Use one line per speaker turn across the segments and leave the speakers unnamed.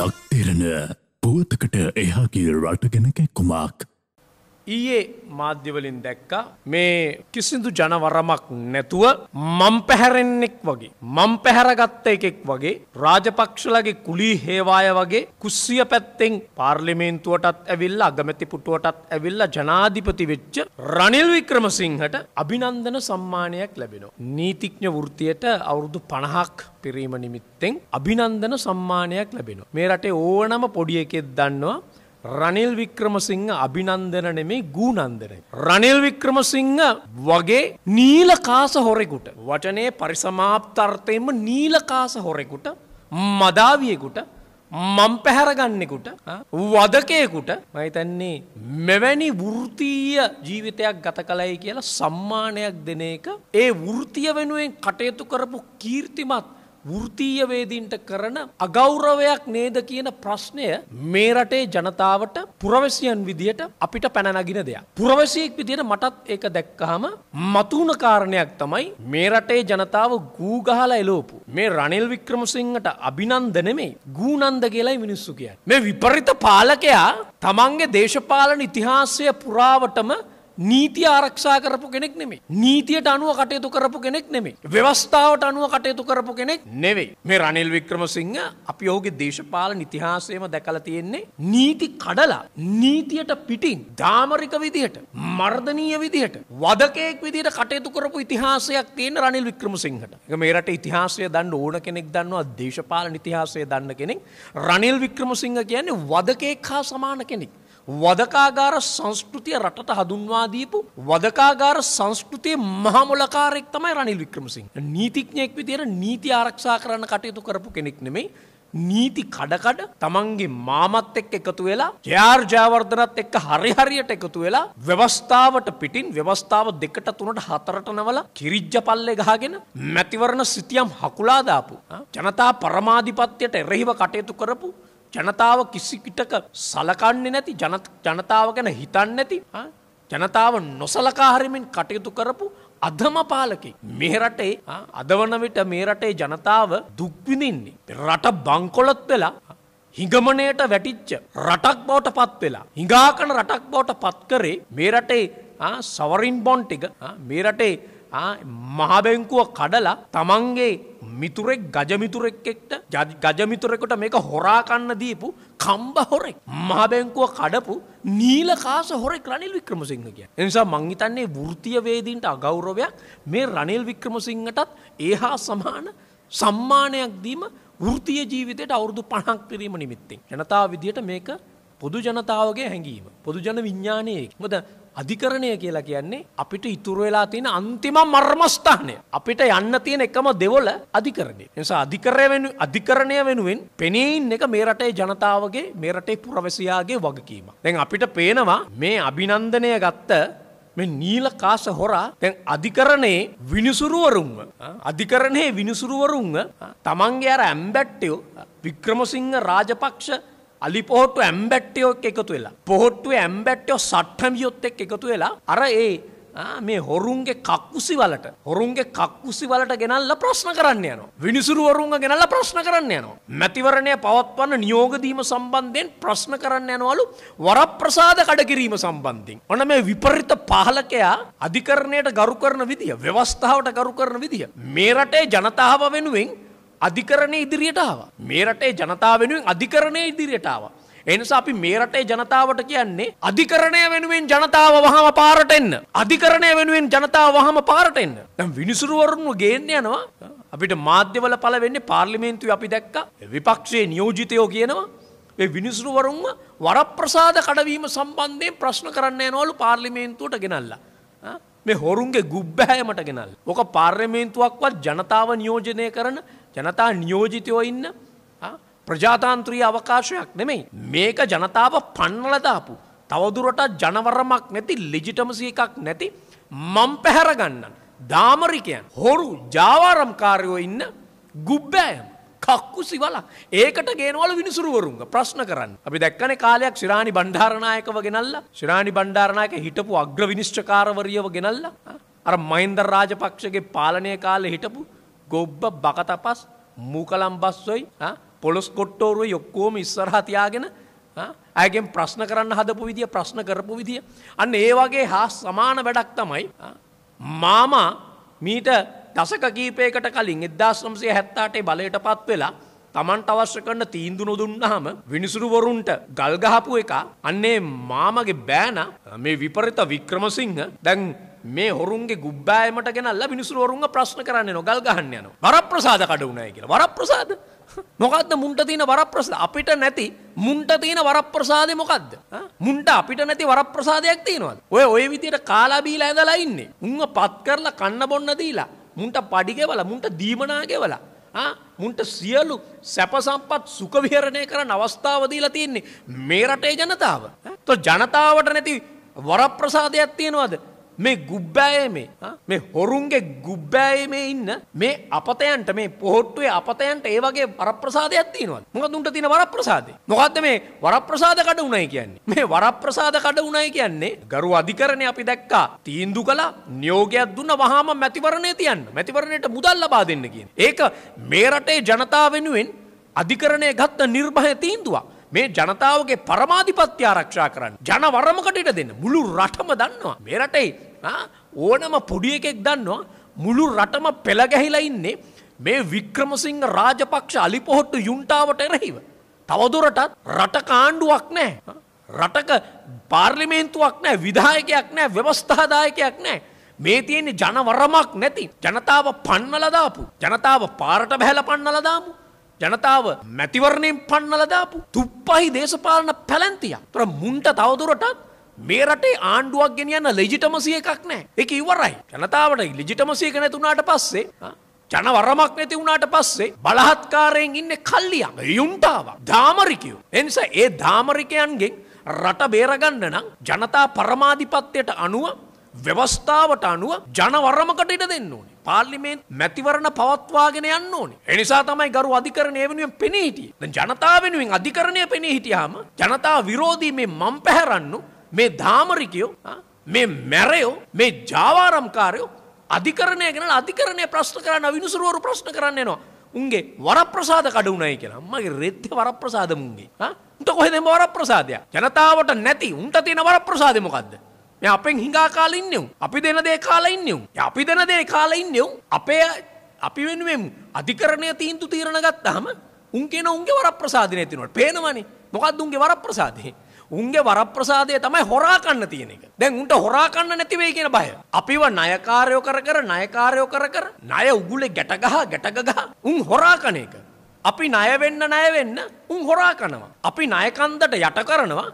ලක්තිරණ පුවතකට එහාගේ රටගෙනකැ කුමක් ඊයේ මාධ්‍යවලින් දැක්කා මේ කිසිදු ජනවරමක් නැතුව මම් පැහැරෙන්නෙක් වගේ. මම් පැහැරගත්ත එකෙක් වගේ රාජපක්ෂලගේ කුලී හේවාය වගේ කුස්සිය පැත්තෙන් පාර්ලිමේන්තුවටත් ඇවිල්ලා අගමැති පුටුවටත් ඇවිල්ලා ජනාධිපති වෙච්ච රනිල් වික්‍රමසිංහට අභිනන්දන සම්මානයක් ලැබෙනවා. නීතිඥ වෘතියට අවුරුදු පණහක් පිරීම නිමිත්තෙන් අභිනන්දන සම්මානයක් ලැබෙනවා. මේ රටේ ඕනම පොඩිය එකෙත් දන්නවා රනිල් වික්‍රමසිංහ අභිනන්දන නෙමේ ගූනන්දනයි. රනිල් වික්‍රමසිංහ වගේ නීලකාස හොරෙකුට වචනය පරිසමාප්තර්ථයෙන්ම නීලකාස හොරෙකුට මදාවියෙකුට මම් පැහැරගන්නෙකුට වදකයෙකුට මහිතන්නේ මෙවැනි වෘතීය ජීවිතයක් ගත කලයි කියලා සම්මානයක් දෙන එක ඒ වෘතිය වෙනුවෙන් කටයුතු කරපු කීර්තිමත් වෘතීයවේදීන්ට කරන අගෞරවයක් නේද කියන ප්‍රශ්නය මේ රටේ ජනතාවට පුරවැසියන් විදියට අපිට පැනනගින දෙයක්. පුරවැසියෙක් විදියට මටත් ඒක දැක්කහම මතුුණ කාරණයක් තමයි මේ රටේ ජනතාව ගූගහලා එලෝපු. මේ රනිල් වික්‍රමසිංහට අභිනන්ද නෙමේ ගූනන්ද කියලයි මිනිස්සු කියන්. මේ විපරිත පාලකයා තමන්ගේ දේශපාලන ඉතිහාසය පුරාවටම නීතිය ආරක්ෂා කරපු කෙනෙක් නෙමේ. නීතියට අනුව කටයුතු කරපු කෙනෙක් නෙමේ. ව්‍යවස්ථාවට අනුව කටයුතු කරපු කෙනෙක් නෙවෙයි. මේ රනිල් වික්‍රමසිංහ අපි ඔහුගේ දේශපාලන ඉතිහාසයේම දැකලා තියෙන්නේ නීති කඩලා නීතියට පිටින් ධාමරික විදියට, මර්ධනීය විදියට, වදකයෙක් විදියට කටයුතු කරපු ඉතිහාසයක් තියෙන රනිල් වික්‍රමසිංහට. ඒක මේ රටේ ඉතිහාසය දන්න ඕන කෙනෙක් දන්නවා දේශපාලන ඉතිහාසය දන්න කෙනෙක්. රනිල් වික්‍රමසිංහ කියන්නේ වදකයෙක් හා සමාන කෙනෙක්. වදකාගාර සංස්කෘතිය රටට හඳුන්වා දීපු වදකාගාර සංස්කෘතියේ මහා මොලකාරයෙක් තමයි රනිල් වික්‍රමසිංහ. නීතිඥයෙක් විදියට නීති ආරක්ෂා කරන්න කටයුතු කරපු කෙනෙක් නෙමෙයි. නීති කඩකඩ තමන්ගේ මාමත් එක්ක එකතු වෙලා ජයාර් ජයවර්ධනත් එක්ක හරි හරියට එකතු වෙලා ව්‍යවස්ථාවට පිටින් ව්‍යවස්ථාව දෙකට තුනට හතරට නවලා කිරිජ්ජ පල්ලේ ගහගෙන මැතිවරණ සිතියම් හකුලා දාපු ජනතා පරමාධිපත්‍යයට එරෙහිව කටයුතු කරපු ජනතාව කිසිකිටක සලකන්නේ නැති ජනතාව ගැන හිතන්න නැති ජනතාව නොසලකාහරමින් කටයුතු කරපු අදම පාලකෙක් මේ රටේ අද වන විට මේ රටේ ජනතාව දුක්විඳින්නේ. රට බංකොලොත් වෙලා හිඟමනයට වැටිච්ච රටක් බෝට පත් වෙලා. හිඟාකන රටක් බෝට පත් කරේ මේ රටේ සවරින් බොන්් එක මේ රටේ මහබැංකුව කඩලා තමන්ගේ මිතුරෙක් ගජමිතුරෙක් එක්ට ගජමිතුරෙකුට මේක හොරාකන්න දීපු කම්බ හොරෙක් මහබැංකුව කඩපු නීලකාස හොරෙක් රනිල් වික්‍රමසිංහ කිය. එනිසා මංහිතන්නේ වෘතියවේදීන්ට අගෞරවයක් මේ රනිල් වික්‍රමසිංහටත් ඒහා සමාන සම්මානයක් දීම ෘතිය ජීවිතයට අවුරුදු පණක් පිරීම නිමිත්තෙන්. ජනතාව විදියට මේක පොදු ජනතාවගේ හැඟීම. පොදු ජන විඤ්ඥානයෙක්. මොද අධිකරණය කියලා කියන්නේ අපිට ඉතුරු වෙලා තියෙන අන්තිම මර්මස්ථානය. අපිට යන්න තියෙන එකම දෙවොල අධිකරණය. නිසා අධිකරණය වෙනු අධිකරණය වෙනුවෙන් පෙනී ඉන්න එක මේ රටේ ජනතාවගේ මේ රටේ පුරවැසියාගේ වගකීම. දැන් අපිට පේනවා මේ අභිනන්දනය ගත්ත මේ නීල කාස හොරා දැන් අධිකරණයේ විනිසුරුවරුන්ව අධිකරණයේ විනිසුරුවරුන්ව තමන්ගේ අර ඇම්බැට්ටියෝ වික්‍රමසිංහ රාජපක්ෂ අලි පොහොට්ටු ඇම්බැට්ටියෝ එකතු වෙලා. පොහොට්ටුවේ ඇම්බැට්ටියෝ සට්ටමියොත් එක්ක එකතු වෙලා අර ඒ මේ හොරුන්ගේ කක්කුසි වලට හොරුන්ගේ කක්කුසි වලට ගෙනල්ලා ප්‍රශ්න කරන්න යනවා. විනිසුරුවරුන්ව ගෙනල්ලා ප්‍රශ්න කරන්න යනවා. මැතිවරණය පවත්වන්න නියෝග දීම සම්බන්ධයෙන් ප්‍රශ්න කරන්න යනවලු වරප්‍රසාද කඩ කිරීම සම්බන්ධයෙන්. ඔන්න මේ විපරිත පාලකයා අධිකරණයට ගරු කරන විදිය, ව්‍යවස්ථාවට ගරු කරන විදිය. මේ රටේ ජනතාව වෙනුවෙන් අධිකරණය ඉදිරියට ආවා. මේ රටේ ජනතාව වෙනුවෙන් අධිකරණය ඉදිරියට ආවා. ඒ නිසා අපි මේ රටේ ජනතාවට කියන්නේ අධිකරණය වෙනුවෙන් ජනතාව වහම පාරට එන්න. අධිකරණය වෙනුවෙන් ජනතාව වහම පාරට එන්න. දැන් විනිසුරුවරුන්ව ගේන්න යනවා. අපිට මාධ්‍යවල පළ වෙන්නේ පාර්ලිමේන්තුවේ අපි දැක්ක විපක්ෂයේ නියෝජිතයෝ කියනවා ඒ විනිසුරුවරුන්ව වරප්‍රසාද කඩවීම සම්බන්ධයෙන් ප්‍රශ්න කරන්න යනවලු පාර්ලිමේන්තුවට ගෙනල්ලා. මේ හොරුන්ගේ ගුබ්බෑමට ගෙනල්. ඕක පාර්ලිමේන්තුවක්වත් ජනතාව නියෝජනය කරන ජනතා නියෝජිතයෝ ඉන්න ප්‍රජාතාන්ත්‍රී අවකාශයක් නෙමෙයි. මේක ජනතාව පන්නලදාපු. තවදුරට ජනවරමක් නැති ලිජිටමසි එකක් නැති මම් පැහැරගන්න. දාමරිකයන් හොරු ජාවාරම්කාරයෝ ඉන්න ගුබ්බෑයම. කක්කු සිවල ඒකට ගේනවල විනිසුරුවරුන්ග ප්‍රශ්න කරන්න අපි දැක්කන කාලයක් ශිරාණි බණ්ඩාරණයකව ගෙනල්ල ශිරාණි බණ්ඩාරණයක හිටපු අග්‍ර විනිශ්චකාරවරියව ගෙනල්ල අර මයින්දර් රාජපක්ෂගේ පාලනය කාලෙ හිටපු ගොබ්බ බකතපස් මූකලම්බස්සොයි පොලොස් කොට්ටෝරුව යොක්කෝම ඉස්සරහතියාගෙන ඇගෙන් ප්‍රශ්න කරන්න හදපු විදිිය ප්‍රශ්න කරපු විදිිය. අන්න ඒ වගේ හා සමාන වැඩක් තමයි. මාම මීට දසක කීපයකට කලින් එදදාශ්‍රම්සය හැත්තාටේ බලයට පත් වෙලා තමන්ට අවශ්‍ය කරන තීන්දු නොදුන්නාම විනිසුරුවරුන්ට ගල්ගහපු එක අන්නේ මාමගේ බෑන මේ විපරිත වික්‍රමසිංහ දැන් මේ හොරුන්ගේ ගුබ්බෑමට ගෙනල්ලා මිනිස්සු හොරුන්ව ප්‍රශ්න කරන්නේ නොගල් ගහන්න යනවා. වරප්‍රසාද කඩ උනායි කියලා. වරප්‍රසාද? මොකද්ද මුන්ට තියෙන වරප්‍රසාද? අපිට නැති මුන්ට තියෙන වරප්‍රසාදේ මොකද්ද? මුන්ට අපිට නැති වරප්‍රසාදයක් තියෙනවද? ඔය ඔය විදියට කාලා බීලා ඇඳලා ඉන්නේ. උන්ව පත් කරලා කන්න බොන්න දීලා, මුන්ට පඩි ගෙවලා, මුන්ට දීමනා ගෙවලා, මුන්ට සියලු සැපසම්පත් සුඛ විහරණය කරන අවස්ථාව දීලා තියෙන්නේ මේ රටේ ජනතාව. તો ජනතාවට නැති වරප්‍රසාදයක් තියෙනවද? මේ ගුබ්බෑයමේ මේ හොරුන්ගේ ගුබ්බෑයමේ ඉන්න මේ අපතයන්ට මේ පොහොට්ටුවේ අපතයන්ට ඒ වගේ වරප්‍රසාදයක් තියෙනවා. මොකද උන්ට තියෙන වරප්‍රසාදේ. මොකද්ද මේ වරප්‍රසාද කඩ උණයි කියන්නේ? මේ වරප්‍රසාද කඩ උණයි කියන්නේ ගරු අධිකරණේ අපි දැක්කා තීන්දු කළා නියෝගයක් දුන්න වහාම මැතිවරණේ තියන්න. මැතිවරණයට මුදල් ලබා දෙන්න කියන. ඒක මේ රටේ ජනතාව වෙනුවෙන් අධිකරණය ගත්ත නිර්භය තීන්දුවක්. මේ ජනතාවගේ පරමාධිපත්‍ය ආරක්ෂා කරන්න. ජනවරමකට ඉඩ දෙන්න. මුළු රටම දන්නවා. මේ රටේ ඕනම පොඩි එකෙක් දන්නවා මුළු රටම පෙළ ගැහිලා ඉන්නේ මේ වික්‍රමසිංහ රාජපක්ෂ අලිපොහොට්ටු යුන්ටාවට එරෙහිව. තවදුරටත් රට කාණ්ඩුවක් නැහැ. රටක පාර්ලිමේන්තුවක් නැහැ, විධායකයක් නැහැ, ව්‍යවස්ථාදායකයක් නැහැ. මේ තියෙන්නේ ජනවරමක් නැති. ජනතාව පන්නලා දාපු. ජනතාව පාරට බහැලා පන්නලා දාමු. ජනතාව මැතිවරණයෙන් පන්නල දාපු තුප්පහි දේශපාලන පැලැන්තියක්. තොර මුන්ට තවදුරටත් මේ රටේ ආණ්ඩුවක් ගෙනියන්න ලෙජිටමසිය එකක් නෑ. ඒක ඉවරයි. ජනතාවට ලෙජිටමසියක නැතුණාට පස්සේ ජනවරමක් නැති වුණාට පස්සේ බලහත්කාරයෙන් ඉන්නේ කල්ලියක්. යුන්ටාවක්. ධාමරිකයෝ. ඒ නිසා ඒ ධාමරිකයන්ගෙන් රට බේරගන්න නම් ජනතා පරමාධිපත්‍යයට අනුව ව්‍යවස්ථාවට අනුව ජනවරමකට ඉඩ දෙන්න ඕනේ. පාර්ලිමේන් මැතිවරණ පවත්වාගෙන යන්න ඕනේ. ඒ නිසා තමයි ගරු අධිකරණය වෙනුවෙන් පෙනී හිටියේ. දැන් ජනතාව වෙනුවෙන් අධිකරණය පෙනී හිටියාම ජනතාව විරෝධී මේ මම් පැහැරන්නු මේ ධාමරිකයෝ මේ මැරයෝ මේ ජාවාරම්කාරයෝ අධිකරණය ගෙනලා අධිකරණය ප්‍රශ්න කරන්න අවිනුසුරුවරු ප්‍රශ්න කරන්න එනවා. උන්ගේ වරප්‍රසාද කඩුණයි කියලා. අම්මගේ රෙද්ද වරප්‍රසාද මුන්ගේ. උන්ට කොහෙද මේ වරප්‍රසාදය? ජනතාවට නැති උන්ට තියෙන වරප්‍රසාදේ මොකද්ද? මේ අපෙන් හිඟා කාලා ඉන්නේ අපි දෙන දේ කාලා ඉන්නේ අපි දෙන දේ කාලා ඉන්නේ අපේ අපි වෙනුවෙන් අධිකරණය තීන්දුව తీරන ගත්තාම උන් කියන උන්ගේ වරප්‍රසාදේ නැතිනවට පේනවනේ මොකද්ද උන්ගේ වරප්‍රසාදේ උන්ගේ වරප්‍රසාදය තමයි හොරා කන්න තියෙන එක. දැන් උන්ට හොරා කන්න නැති වෙයි කියන බය. අපිව ණයකාරයෝ කර කර ණයකාරයෝ කර කර ණය උගුලේ ගැට ගහ ගැට ගහ උන් හොරා කන එක. අපි ණයවෙන්න ණයවෙන්න උන් හොරා කනවා. අපි ණයකන්දට යට කරනවා.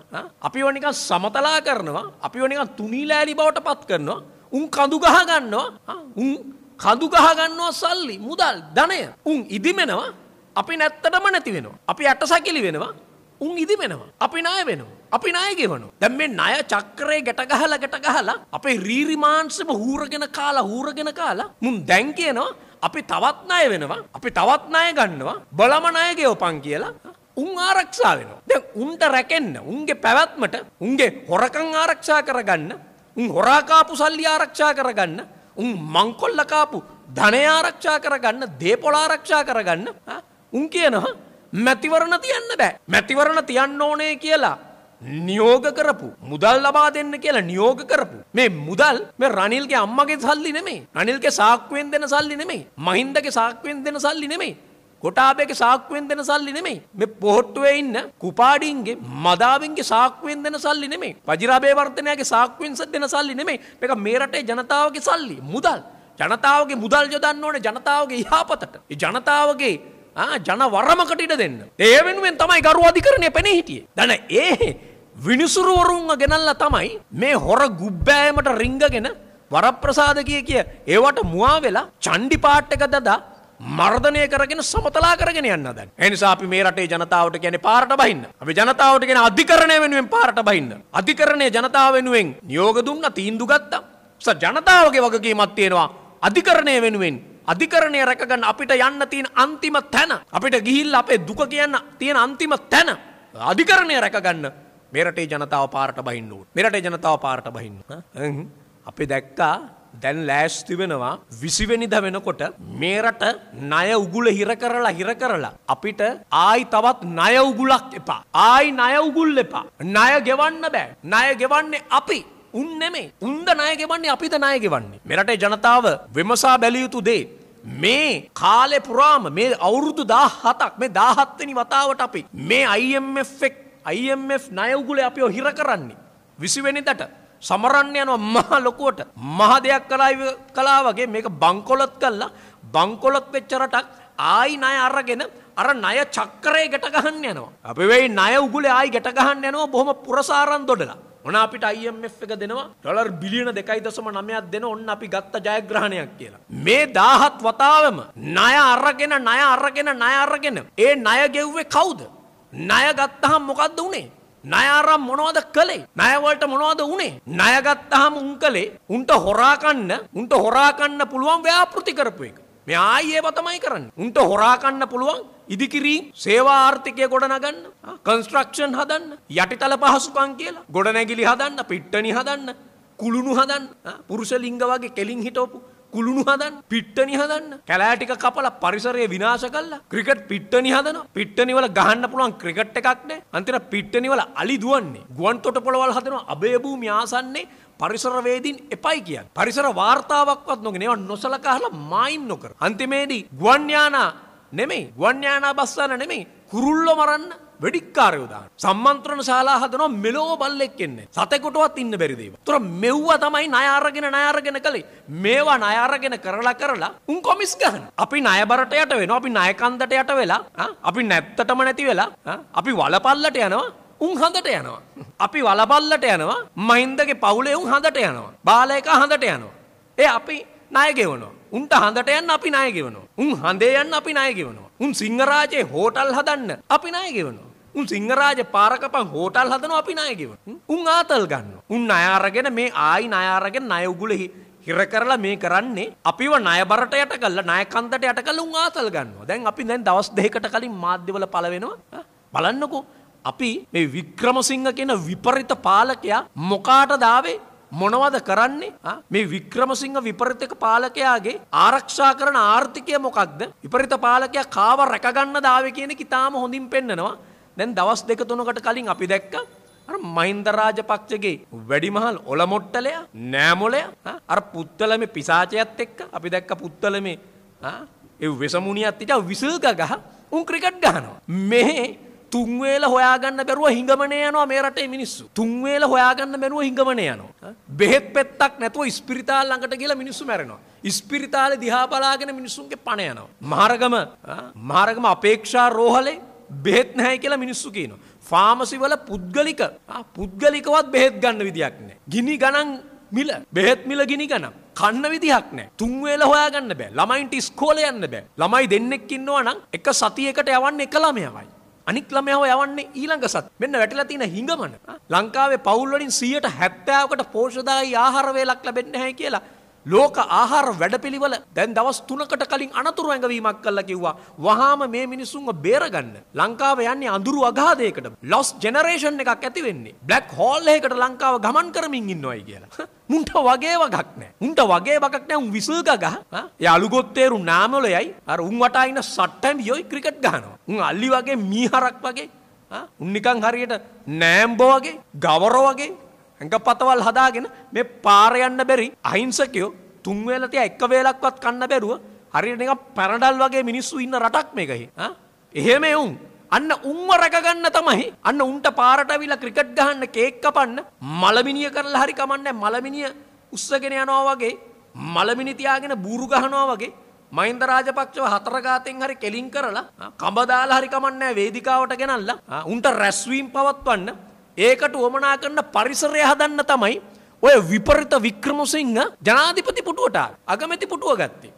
අපිව නිකන් සමතලා කරනවා. අපිව නිකන් තුනීලෑලි බවට පත් කරනවා. උන් කඳු ගහ ගන්නවා. උන් කඳු ගහ ගන්නවා සල්ලි, මුදල්, ධනය. උන් ඉදිමෙනවා. අපි නැත්තටම නැති වෙනවා. අපි අටසකිලි වෙනවා. උන් ඉදිමෙනවා. අපි ණය වෙනවා. අපි ණය ගෙවනවා. දැන් මේ ණය චක්‍රේ ගැට ගහලා ගැට ගහලා අපේ රීරිමාංශම හූරගෙන කාලා හූරගෙන කාලා මුන් දැන් කියනවා අපි තවත් ණය වෙනවා. අපි තවත් ණය ගන්නවා. බලම ණය ගෙවපන් කියලා උන් ආරක්ෂා වෙනවා. දැන් උන්ට රැකෙන්න උන්ගේ පැවැත්මට උන්ගේ හොරකම් ආරක්ෂා කරගන්න උන් හොරා කාපු සල්ලි ආරක්ෂා කරගන්න උන් මංකොල්ල කාපු ධනය ආරක්ෂා කරගන්න දේපොළ ආරක්ෂා කරගන්න උන් කියනවා මැතිවරණ තියන්න බෑ. මැතිවරණ තියන්න ඕනේ කියලා නියෝග කරපු මුදල් ලබා දෙන්න කියලා නියෝග කරපු මේ මුදල් මේ රනිල්ගේ අම්මගේ සල්ලි නෙමෙයි රනිල්ගේ සාක්කුවෙන් දෙන සල්ලි නෙමෙයි මහින්දගේ සාක්කුවෙන් දෙන සල්ලි නෙමෙයි කොටාබේගේ සාක්කුවෙන් දෙන සල්ලි නෙමෙයි මේ පොහට්ටුවේ ඉන්න කුපාඩින්ගේ මදාවින්ගේ සාක්කුවෙන් දෙන සල්ලි නෙමෙයි වජිරාබේ වර්ධනයාගේ සාක්කුවෙන් දෙන සල්ලි නෙමෙයි මේක මේ රටේ ජනතාවගේ සල්ලි මුදල් ජනතාවගේ මුදල් යොදන්න ඕනේ ජනතාවගේ යහපතට ඒ ජනතාවගේ ජනවරමකට ඉඩ දෙන්න ඒ වෙනුවෙන් තමයි ගරු අධිකරණය පෙනී හිටියේ දැන ඒ විනිසුරුවරුන්ව ගෙනල්ලා තමයි මේ හොර ගුබ්බෑමට රිංගගෙන වරප්‍රසාද කිය කිය ඒවට මුවා වෙලා චණ්ඩි පාට් එක දදා මර්ධනය කරගෙන සමතලා කරගෙන යන්න දැන්. ඒ නිසා අපි මේ රටේ ජනතාවට කියන්නේ පාරට බහින්න. අපි ජනතාවට කියන අධිකරණය වෙනුවෙන් පාරට බහින්න. අධිකරණය ජනතාව වෙනුවෙන් නියෝග දුන්නා තීන්දුව ගත්තා. ස ජනතාවගේ වගකීමක් තියෙනවා අධිකරණය වෙනුවෙන් අධිකරණය රැකගන්න අපිට යන්න තියෙන අන්තිම තැන අපිට ගිහිල්ලා අපේ දුක කියන්න තියෙන අන්තිම තැන අධිකරණය රැකගන්න මෙරටේ ජනතාව පාරට බහින්න ඕන. මෙරටේ ජනතාව පාරට බහින්න. අපි දැක්කා දැන් ලෑස්ති වෙනවා විසිවෙනිද වෙනකොට මේරට ණය උගුල හිර කරලා හිර කරලා අපිට ආයි තවත් ණය උගුලක් එපා ආයි ණය උගුල් එපා ණය ගෙවන්න බෑ ණය ගෙවන්නේ අපි උන් නෙමෙයි උන්ද ණය ගෙවන්නේ අපිද ණය ගෙවන්නේ මෙරටේ ජනතාව විමසා බැලිය යුතු දේ මේ කාලෙ පුරාම මේ අවුරුදු 17ක් මේ 17 වෙනි වතාවට අපි මේ IMF එක්ක IMF නයවගුල අපි ඔහිර කරන්නේ. විසිවෙනි දට සමරන්න යනවා මහා ලොකුවට මහ දෙයක් කලා කලා වගේ මේක බංකොලොත් කල්ලා බංකොලොත් වෙච්ච රටක් ආයි ණය අරගෙන අර ණය චක්‍රේ ගැට ගහන්න යනවා. අපි වෙයි ණය උගුලේ ආයි ගැට ගහන්න යනවා බොහොම පුරසාරන් දොඩලා. ඔන්න අපිට IMF එක දෙනවා ඩොලර් බිලියන 2.9ක් දෙන ඔන්න අපි ගත්ත ජයග්‍රහණයක් කියලා. මේ 17 වතාවම ණය අරගෙන ණය අරගෙන ණය අරගෙන ඒ ණය ගෙව්වේ කවුද? ණය ගත්තහම මොකද්ද උනේ? ණය අරන් මොනවද කළේ? ණය වලට මොනවද උනේ? ණය ගත්තහම උන් කළේ උන්ට හොරා කන්න, උන්ට හොරා කන්න පුළුවන් ව්‍යාපෘති කරපු එක. මේ ආයි ඒව තමයි කරන්නේ. උන්ට හොරා කන්න පුළුවන් ඉදිකිරීම්, සේවා ආර්ථිකය ගොඩනගන්න, කන්ස්ට්‍රක්ෂන් හදන්න, යටිතල පහසුකම් කියලා, ගොඩනැගිලි හදන්න, පිට්ටනි හදන්න, කුළුණු හදන්න, පුරුෂ ලිංග වගේ කෙලින් හිටවපු කුළුණු හදන්න පිට්ටනි හදන්න කැලෑ ටික කපලා පරිසරය විනාශ කළා ක්‍රිකට් පිට්ටනි හදනවා පිට්ටනි වල ගහන්න පුළුවන් ක්‍රිකට් එකක් නේ අන්තිර පිට්ටනි වල අලි දුවන්නේ ගුවන් තොටුපළවල් හදනවා අබේ භූමි ආසන්නේ පරිසරවේදීන් එපයි කියන්නේ පරිසර වාර්තාවක්වත් නොගෙන ඒවා නොසලකා හලා මායිම් නොකර අන්තිමේදී ගුවන් යානා නෙමෙයි ගුවන් යානා බස්සන නෙමෙයි කුරුල්ලෝ මරන්න වෙඩික්කාරයෝදාන. සම්මන්ත්‍රණ ශාලා හදනවා මෙලෝ බල්ලෙක් එන්නේ. සතෙකුටවත් ඉන්න බැරි දේවල්. ඒතර මෙව්වා තමයි ණය අරගෙන ණය අරගෙන කලේ. මේවා ණය අරගෙන කරලා කරලා උන් කොමිස් ගන්න. අපි ණය බරට යට වෙනවා. අපි ණය කන්දට යට වෙලා අපි නැත්තටම නැති වෙලා අපි වලපල්ලට යනවා. උන් හඳට යනවා. අපි වලපල්ලට යනවා. මහින්දගේ පවුලේ උන් හඳට යනවා. බාලයක හඳට යනවා. ඒ අපි ණය ගෙවනවා. උන්ට හඳට යන්න අපි ණය ගෙවනවා. උන් හඳේ යන්න අපි ණය ගෙවනවා. උන් සිංහරාජයේ හෝටල් හදන්න අපි ණය ගෙවනවා. උන් සිංහරාජ පාරකපන් හෝටල් හදනවා අපි ණය ගෙවනවා. උන් ආතල් ගන්නවා. උන් ණය අරගෙන මේ ආයි ණය අරගෙන ණය උගුල හිර කරලා මේ කරන්නේ අපිව ණය බරට යට කළා ණය කන්දට යට කළා උන් ආතල් ගන්නවා. දැන් අපි දැන් දවස් දෙකකට කලින් මාධ්‍යවල පළ වෙනවා. බලන්නකෝ අපි මේ වික්‍රමසිංහ කියන විපරිත පාලකයා මොකාට දාවේ මොනවද කරන්නේ මේ වික්‍රමසිංහ විපරිතක පාලකයාගේ ආරක්ෂා කරන ආර්ථිකය මොකක්ද විපරිත පාලකයා කාව රැකගන්න දාවේ කියන එක ඉතාම හොඳින් පෙන්නනවා දැන් දවස් දෙක තුනකට කලින් අපි දැක්ක අර මහින්ද රාජපක්ෂගේ වැඩිමහල් ඔලමුට්ටලය නෑමොලය අර පුත්තල මේ පිසාචයත් එක්ක අපි දැක්ක පුත්තල මේ ඒ වෙසමුණියත් ඉතින් විසල්ක ගහ උන් ක්‍රිකට් ගහනවා මේ තුන්වේල හොයාගන්න බැරුව හිඟමනේ යනවා මේ රටේ මිනිස්සු. තුන්වේල හොයාගන්න බැරුව හිඟමනේ යනවා. බෙහෙත් පෙත්තක් නැතුව ස්පිරිතාල ළඟට ගිහලා මිනිස්සු මැරෙනවා. ස්පිරිතාලේ දිහා බලාගෙන මිනිස්සුන්ගේ පණ යනවා. මහරගම මහරගම අපේක්ෂා රෝහලේ බෙහෙත් නැහැ කියලා මිනිස්සු කියනවා. ෆාමසි වල පුද්ගලික පුද්ගලිකවත් බෙහෙත් ගන්න විදියක් නැහැ. ගිනි ගණන් මිල බෙහෙත් මිල ගිනි ගණන්. කන්න විදිහක් නෑ තුන්වේල හොයාගන්න බෑ ළමයින්ට ස්කෝල යන්න බෑ ළමයි දෙන්නෙක් ඉන්නවා නම් එක සතියකට යවන්න එක ළමයමයි අනික් ළමයාව යවන්නේ ඊළඟ සත්. මෙන්න වැටලා තියෙන හිඟමන. ලංකාවේ පවුල් වලින් 170කට පෝෂ්‍යදායී ආහාර වේලක් ලැබෙන්නේ නැහැ කියලා ලෝක ආහාර වැඩපිළිවෙල දැන් දවස් 3කට කලින් අනතුරු ඇඟවීමක් කළා කිව්වා. වහාම මේ මිනිස්සුන්ව බේරගන්න. ලංකාව යන්නේ අඳුරු අගාධයකට. ලොස් ජෙනරේෂන් එකක් ඇති වෙන්නේ. බ්ලැක් හෝල් එකකට ලංකාව ගමන් කරමින් ඉන්නවයි කියලා. මුන්ට වගේ වගක් නෑ. උන්ට වගේ වගක් නෑ උන් විසල් ගගහ. ඒ අලුගොත්තේරු නාමවල යයි. අර උන් වටා ඉන්න සට්ටම් යෝයි ක්‍රිකට් ගහනවා. උන් අල්ලි වගේ මීහරක් වගේ. උන් නිකන් හරියට නෑම්බෝ වගේ, ගවරෝ වගේ ඇඟපතවල් හදාගෙන මේ පාර යන්න බැරි අහිංසකයෝ තුන් වේලට එක වේලක්වත් කන්න බැරුව හරියට නිකන් පැරඩල් වගේ මිනිස්සු ඉන්න රටක් මේකයි. ආ එහෙම එවුන් අන්න උන්ව රැකගන්න තමයි අන්න උන්ට පාරට ඇවිල්ලා ක්‍රිකට් ගහන්න කේක් කපන්න මලමිනිය කරලා හරි කමන්නේ මලමිනිය උස්සගෙන යනවා වගේ මලමිනි තියාගෙන බూరు ගහනවා වගේ මහින්ද රාජපක්ෂව හතර ගාතෙන් හරි කෙලින් කරලා කඹ දාලා හරි කමන්නේ වේදිකාවට ගෙනල්ලා උන්ට රැස්වීම පවත්වන්න ඒකට වමනා කරන පරිසරය හදන්න තමයි ඔය විපරිත වික්‍රමසිංහ ජනාධිපති පුටුවට අගමැති පුටුව ගත්තේ.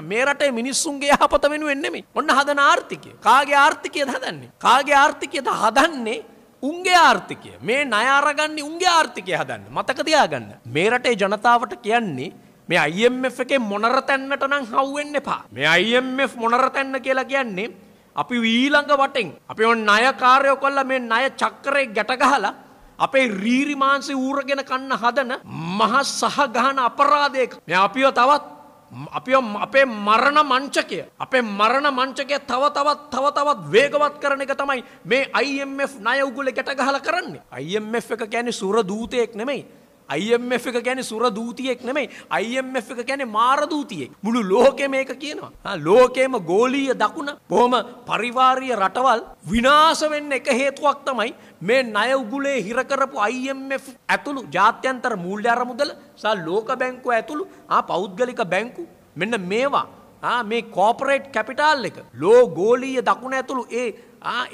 මේ රටේ මිනිස්සුන්ගේ යහපත වෙනුවෙන් නෙමෙයි. ඔන්න හදන ආර්ථිකය. කාගේ ආර්ථිකයද හදන්නේ? කාගේ ආර්ථිකයද හදන්නේ? උන්ගේ ආර්ථිකය. මේ ණය අරගන්නේ උන්ගේ ආර්ථිකය හදන්න. මතක තියාගන්න. මේ රටේ ජනතාවට කියන්නේ මේ IMF එකේ මොනර තැන්නට නම් හවු වෙන්න එපා. මේ IMF මොනර තැන්න කියලා කියන්නේ අපි ඊළඟ වටෙන් අපි ඔ ණය කාරයෝ කොල්ල මේ ණය චක්කරේ ගැටගහලා අපේ රීරි මාංශي ඌරගෙන කන්න හදන මහ සහගහන අපරාධයක. මේ අපිව තවත් අපි අපේ මරණ මංචකය අපේ මරණ මංචකය තව තවත් තව තවත් වේගවත් කරන එක තමයි මේ IMF ණය උගුල ගැට ගහලා කරන්නේ. IMF එක කියන්නේ සුර දූතයෙක් නෙමෙයි. IMF එක ගැන සුර දූතියෙක් නෙමයි IMF එක ගැන මාරදූතියෙක් මුළු ලෝකෙම ඒක කියනවා ලෝකෙම ගෝලීය දකුණ බොහොම පරිවාරය රටවල් විනාස වෙන්න එක හේතුවක් තමයි මේ ණය උගුලේ හිරකරපු IMF ඇතුළු ජාත්‍යන්තර මූල්‍ය අරමුදල සහ ලෝක බැංකුව ඇතුළු ආ පෞද්ගලික බැංකු මෙන්න මේවා මේ කෝපරේට් කැපිටාල් එක ලෝ ගෝලීය දකුණ ඇතුළු ඒ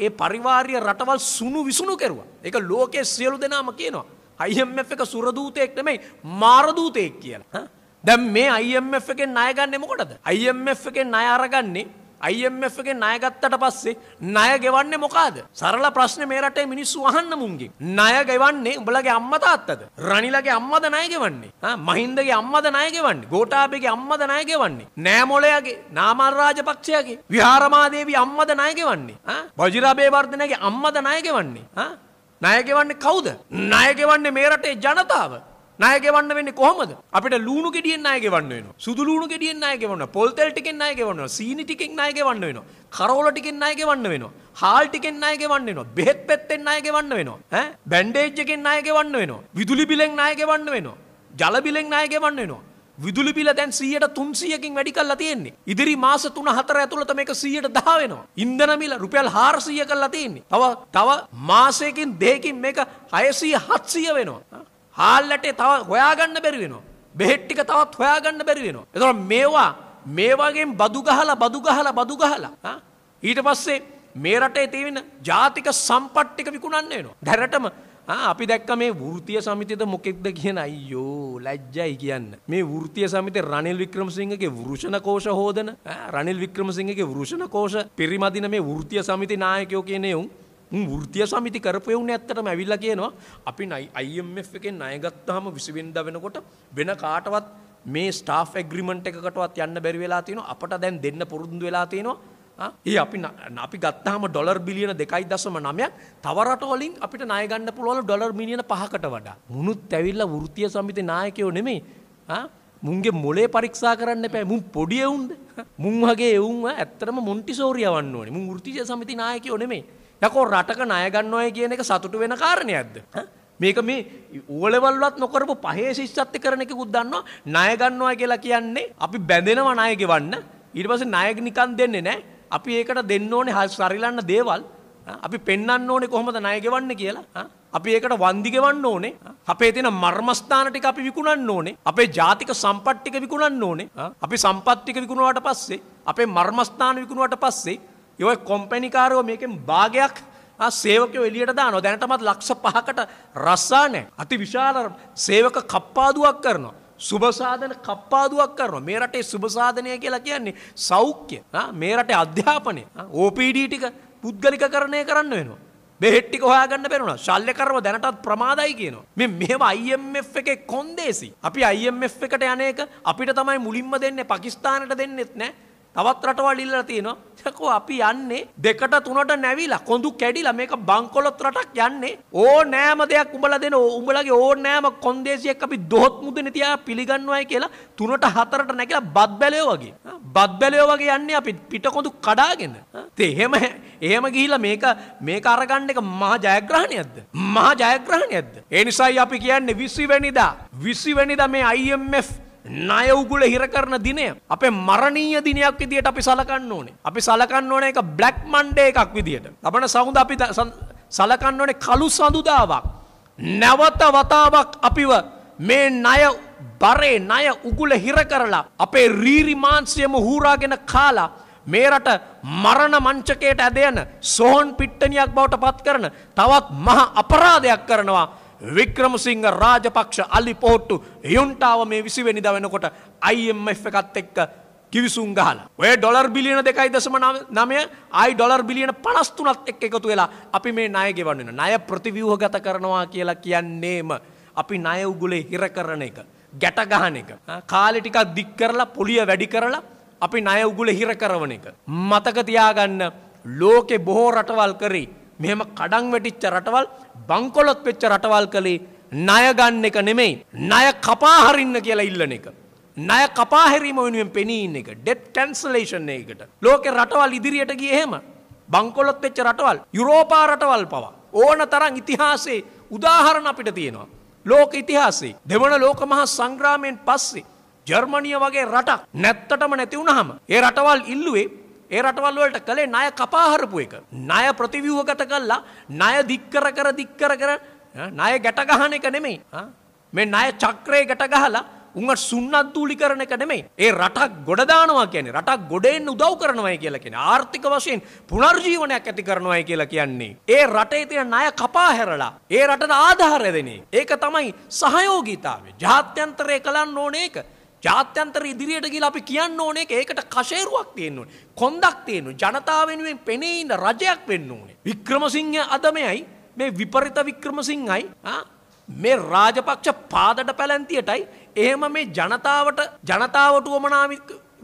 ඒ පරිවාරය රටවල් සුණු විසුණු කෙරුවා එක ලෝකයේ සියලු දෙනාම කියනවා IMF එක සුරදූතයෙක් නෙමෙයි මාරදූතයෙක් කියලා. දැන් මේ IMF එකෙන් ණය ගන්නෙ මොකටද? IMF එකෙන් ණය අරගන්නේ IMF එකෙන් ණය ගත්තට පස්සේ ණය ගෙවන්නේ මොකද? සරල ප්‍රශ්නේ මේ රටේ මිනිස්සු අහන්න මුන්ගෙන්. ණය ගෙවන්නේ උඹලගේ අම්මා තාත්තද? රනිලගේ අම්මද ණය ගෙවන්නේ? ආ මහින්දගේ අම්මද ණය ගෙවන්නේ? ගෝඨාභයගේ අම්මද ණය ගෙවන්නේ? නෑමොලයාගේ නාමල් රාජපක්ෂයාගේ විහාරමාදේවි අම්මද ණය ගෙවන්නේ? ආ වජිරාබේ වර්ධනගේ අම්මද ණය ගෙවන්නේ? ආ නයගෙවන්නේ කවුද. නයගෙවන්නේ මේ රටේ ජනතාව. නයගෙවන්න වෙන්න කොහමද අපට ලුණු ගෙඩියෙන් අයගෙවන්න වෙන සුදුලුණු ගෙඩියෙන් අයගෙවන්න පොල්තෙල්ටිකෙන් අයගෙවන්න සීනිටිකෙන් අයගෙවන්න වෙන කරෝලටිකෙන් අයගෙවන්න වෙන හාල්ටිකෙන් අයගෙවන්න වෙන බෙහෙත් පෙත්තෙන් අයගෙවන්න වෙනවා බැන්ඩේජ්ජකෙන් අයගෙවන්න වෙන විදුලි බිලෙන් අයගෙවන්න වෙන ජලබිලෙන් අයගෙවන්න වෙනවා විදුලි බිල දැන් 100ට 300කින් වැඩි කරලා තියෙන්නේ. ඉදිරි මාස 3-4 ඇතුළත මේක 100ට 10 වෙනවා. ඉන්ධන මිල රුපියල් 400 කරලා තියෙන්නේ. තව තව මාසයකින් දෙකකින් මේක 600 700 වෙනවා. හාල්ලට තව හොයාගන්න බැරි වෙනවා. බෙහෙත් ටික තවත් හොයාගන්න බැරි වෙනවා. ඒතකොට මේවා මේ වගේම බදු ගහලා බදු ගහලා බදු ගහලා ඊට පස්සේ මේ රටේ තියෙන ජාතික සම්පත් ටික විකුණන්න වෙනවා. දැරටම අපි දැක්ක මේ වෘතිය සමිතියද මොකෙක්ද කියන අයියෝ ලැජ්ජයි කියන්න. මේ වෘතිය සමිතේ රනිල් වික්‍රමසිංහගේ වෘෂණ කෝෂ හෝදන රනිල් වික්‍රමසිංහගේ වෘෂණ කෝෂ පිරිමදින මේ වෘතිය සමිති නායකයෝ කියන එවුන් වෘතිය සමිති කරපු එවුන් ඇත්තටම ඇවිල්ලා කියනවා අපි IMF එකෙන් ණය ගත්තාම 20 වෙනිදා වෙනකොට වෙන කාටවත් මේ ස්ටාෆ් ඇග්‍රීමන්ට් එකකටවත් යන්න බැරි වෙලා තියෙනවා අපට දැන් දෙන්න පුරුදු වෙලා තියෙනවා ඒ අපි අපි ගත්තාම ඩොර් බිලියන දෙකයි දසම නමයක් තවරටෝලින් අපිට නායගන්න පුළුවල ඩොර් මිලියන පහකට වඩා මුණුත් ඇවිල්ල ෘතිය සමිති නායකයෝ නෙමේ මුන්ගේ මොලේ පරික්ෂා කරන්න පැ මුන් පොඩියවුන්ද මුන් වගේ එවුන්ව ඇත්තරම මුන්ටිසෝරිය වන්න ඕනි මුන් ෘතිය සමිති නායකයෝ නෙමේ යකෝ රටක නායගන්න අය කියන එක සතුට වෙන කාරණයක්ද මේක මේ ඕලෙවල්වත් නොකරපු පහේ ශිෂ්‍යත්ති කරන එකකුත් දන්නවා ණය ගන්නවා කියලා කියන්නේ අපි බැඳෙනවා ණය ගෙවන්න ඊට පස්සේ ණය නිකන් දෙන්නේ නැහැ අපි ඒකට දෙන්න ඕනේ සරිලන්න දේවල් අපි පෙන්වන්න ඕනේ කොහොමද ණය ගෙවන්නේ කියලා. අපි ඒකට වන්දි ගෙවන්න ඕනේ. අපේ තියෙන මර්මස්ථාන ටික අපි විකුණන්න ඕනේ. අපේ ජාතික සම්පත් ටික විකුණන්න ඕනේ. අපි සම්පත් ටික විකුණුවාට පස්සේ අපේ මර්මස්ථාන විකුණුවාට පස්සේ ඔය කොම්පැනිකාරෝ මේකෙන් භාගයක් සේවකයෝ එලියට දානවා. දැනටමත් ලක්ෂ 5කට රස්සා නැහැ. අති විශාල සේවක කප්පාදුවක් කරනවා. සුභසාධන කප්පාදුවක් කරන මේ රටේ සුභසාධනය කියලා කියන්නේ සෞඛ්‍ය මේ රටේ අධ්‍යාපනය ඕපඩ ටික පුද්ගලික කරණය කරන්න වෙනවා. බෙහෙට්ටි හොයාගන්න පෙරුණ ශල්්‍ය කරව දැනටත් ප්‍රමාදයි කියනවා. මෙ මෙම IMF එක කොන්දේසි. අපි IMF එකට යනක අපිට තමයි මුලින්ම දෙන්න පකිස්ානට දෙන්නෙත් නෑ තවත් රටවල් ඉල්ලලා තියෙනවා. යකෝ අපි යන්නේ දෙකට තුනට නැවිලා කොඳු කැඩිලා මේක බංකොලොත් රටක් යන්නේ ඕනෑම දෙයක් උඹලා දෙන උඹලගේ ඕනෑම කොන්දේසියක් අපි දොහොත් මුදුනේ තියා පිළිගන්නවයි කියලා තුනට හතරට නැගලා බත් බැලයෝ වගේ බත් බැලයෝ වගේ යන්නේ අපි පිටකොඳු කඩාගෙන ඒ එහෙම එහෙම ගිහිලා මේක මේක අරගන්න එක මහා ජයග්‍රහණයක්ද මහා ජයග්‍රහණයක්ද ඒ නිසායි අපි කියන්නේ 20 වෙනිදා 20 වෙනිදා මේ IMF ණය උගුල හිර කරන දිනය අපේ මරණීය දිනයක් විදියට අපි සලකන්න ඕනේ. අපි සලකන්න ඕනේ ඒක බ්ලැක් මන්ඩේ එකක් විදියට. ලබන සවුඳ අපි සලකන්න ඕනේ කළු සඳුදාවක්. නැවත වතාවක් අපිව මේ ණය බරේ ණය උගුල හිර කරලා අපේ රීරි මාංශයම හූරාගෙන කාලා මේ රට මරණ මංචකයට ඇදයන සෝන් පිට්ටනියක් බවට පත් කරන තවත් මහ අපරාධයක් කරනවා වික්‍රමසිංහ රාජපක්ෂ අලි පෝට්ටු යුන්ටාව මේ විසිවෙනිද වෙනකොට IMF එකත් එක්ක කිවිසුන් ගහල ඔය ඩොර් බිලියන දෙකයි දසම නමය අයි ඩොර් බිලියන පනස්තුනත් එක් එකතු වෙලා අපි මේ ණය ගෙවන්නන ණය ප්‍රතිවියහ ගත කරනවා කියලා කියන්නේම අපි ණය උගුලේ හිර කරන එක ගැට ගහන එක කාලෙ ටිකක් දික් කරලා පොලිය වැඩි කරලා අපි ණය උගුල හිර කරවන එක මතක තියාගන්න ලෝකෙ බොහෝ රටවල් කරේ මෙහෙම කඩන් වැටිච්ච රටවල් බංකොලොත් වෙච්ච රටවල් කළේ ණය ගන්න එක නෙමෙයි ණය කපා හරින්න කියලා ඉල්ලන එක. ණය කපා හැරීම වෙනුවෙන් පෙනී ඉන්න එක. ඩෙට් කැන්සලේෂන් එකකට. ලෝකේ රටවල් ඉදිරියට ගියේ එහෙම. බංකොලොත් වෙච්ච රටවල් යුරෝපා රටවල් පවා ඕන තරම් ඉතිහාසයේ උදාහරණ අපිට තියෙනවා. ලෝක ඉතිහාසයේ දෙවන ලෝක මහා සංග්‍රාමයෙන් පස්සේ ජර්මනිය වගේ රටක් නැත්තටම නැති වුණාම ඒ රටවල් ඉල්ලුවේ ඒ රටවල් වලට කළේ ණය කපා හරපු එක. ණය ප්‍රතිව්‍යුහගත කළා ණය දික්කර කර දික්කර කර ණය ගැට ගහන එක නෙමෙයි. මේ ණය චක්‍රේ ගැට ගහලා උන්ට සුන්නත්දූලි කරන එක නෙමෙයි. ඒ රටක් ගොඩ දානවා කියන්නේ රටක් ගොඩ එන්න උදව් කරනවායි කියලා කියන්නේ ආර්ථික වශයෙන් පුනර්ජීවනයක් ඇති කරනවායි කියලා කියන්නේ. ඒ රටේ තියෙන ණය කපා හැරලා ඒ රටට ආධාරය දෙන ඒක තමයි සහයෝගීතාවය. ජාත්‍යන්තරය කලන්න ඕනේ ඒක. ජාත්‍යන්තර ඉදිරියට ගිහිලා අපි කියන්න ඕනේ ඒකට කෂේරුවක් තියෙන්න ඕනේ. කොන්දක් තියෙන්න ඕනේ. ජනතාව වෙනුවෙන් පෙනී ඉන්න රජයක් වෙන්න ඕනේ. වික්‍රමසිංහ අදමයයි මේ විපරිත වික්‍රමසිංහයි මේ රාජපක්ෂ පාදට පැලැන්තියටයි එහෙම මේ ජනතාවට ජනතාවට වමනා